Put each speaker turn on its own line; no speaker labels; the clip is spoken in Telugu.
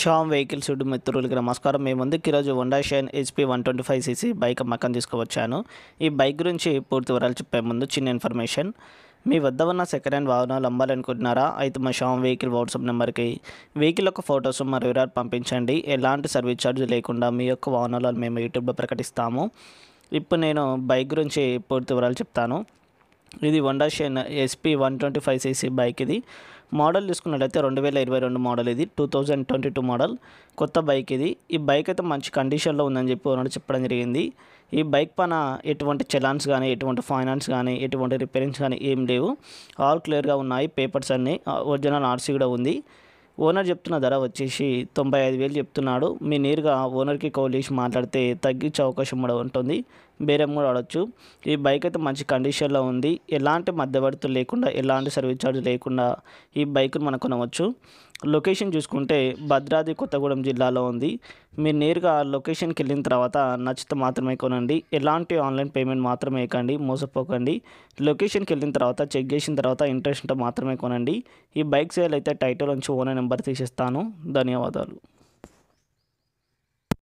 షామ్ వెహికల్ షెడ్ మిత్రులకి నమస్కారం మేము ముందుకు ఈరోజు Honda Shine HP one twenty five CC bike అమ్మకం తీసుకువచ్చాను ఈ బైక్ గురించి పూర్తి వివరాలు చెప్పే ముందు చిన్న ఇన్ఫర్మేషన్ మీ వద్ద ఉన్న సెకండ్ హ్యాండ్ వాహనాలు అమ్మాలనుకుంటున్నారా అయితే మా షామ్ వెహికల్ వాట్సాప్ నెంబర్కి వెహికల్ యొక్క ఫొటోస్ మరియు వివరాలు పంపించండి ఎలాంటి సర్వీస్ ఛార్జ్ లేకుండా మీ యొక్క వాహనాలను మేము యూట్యూబ్లో ప్రకటిస్తాము ఇప్పుడు నేను బైక్ గురించి పూర్తి వివరాలు చెప్తాను ఇది Honda Shine SP one twenty five CC bike ఇది మోడల్ చూసుకున్నట్లయితే రెండు వేల ఇరవై రెండు మోడల్ ఇది two thousand twenty two model కొత్త బైక్ ఇది ఈ బైక్ అయితే మంచి కండిషన్లో ఉందని చెప్పి ఓనర్ చెప్పడం జరిగింది ఈ బైక్ పైన ఎటువంటి చలాన్స్ కానీ ఎటువంటి ఫైనాన్స్ కానీ ఎటువంటి రిపేరింగ్స్ కానీ ఏం లేవు ఆల్ క్లియర్గా ఉన్నాయి పేపర్స్ అన్నీ ఒరిజినల్ ఆర్సీ కూడా ఉంది ఓనర్ చెప్తున్న ధర వచ్చేసి తొంభై ఐదు వేలు చెప్తున్నాడు మీ నేరుగా ఓనర్కి కౌల్ చేసి మాట్లాడితే తగ్గించే అవకాశం కూడా ఉంటుంది బేరం కూడా ఆడవచ్చు ఈ బైక్ అయితే మంచి కండిషన్లో ఉంది ఎలాంటి మధ్యవర్తులు లేకుండా ఎలాంటి సర్వీస్ ఛార్జ్ లేకుండా ఈ బైక్ను మనం కొనవచ్చు లొకేషన్ చూసుకుంటే భద్రాద్రి కొత్తగూడెం జిల్లాలో ఉంది మీరు నేరుగా లొకేషన్కి వెళ్ళిన తర్వాత నచ్చితే మాత్రమే కొనండి ఎలాంటి ఆన్లైన్ పేమెంట్ మాత్రమే వేయకండి మోసపోకండి లొకేషన్కి వెళ్ళిన తర్వాత చెక్ చేసిన తర్వాత ఇంట్రెస్ట్ ఉంటే మాత్రమే కొనండి ఈ బైక్ సేల్ అయితే టైటిల్ నుంచి ఓనర్ నెంబర్ తీసేస్తాను ధన్యవాదాలు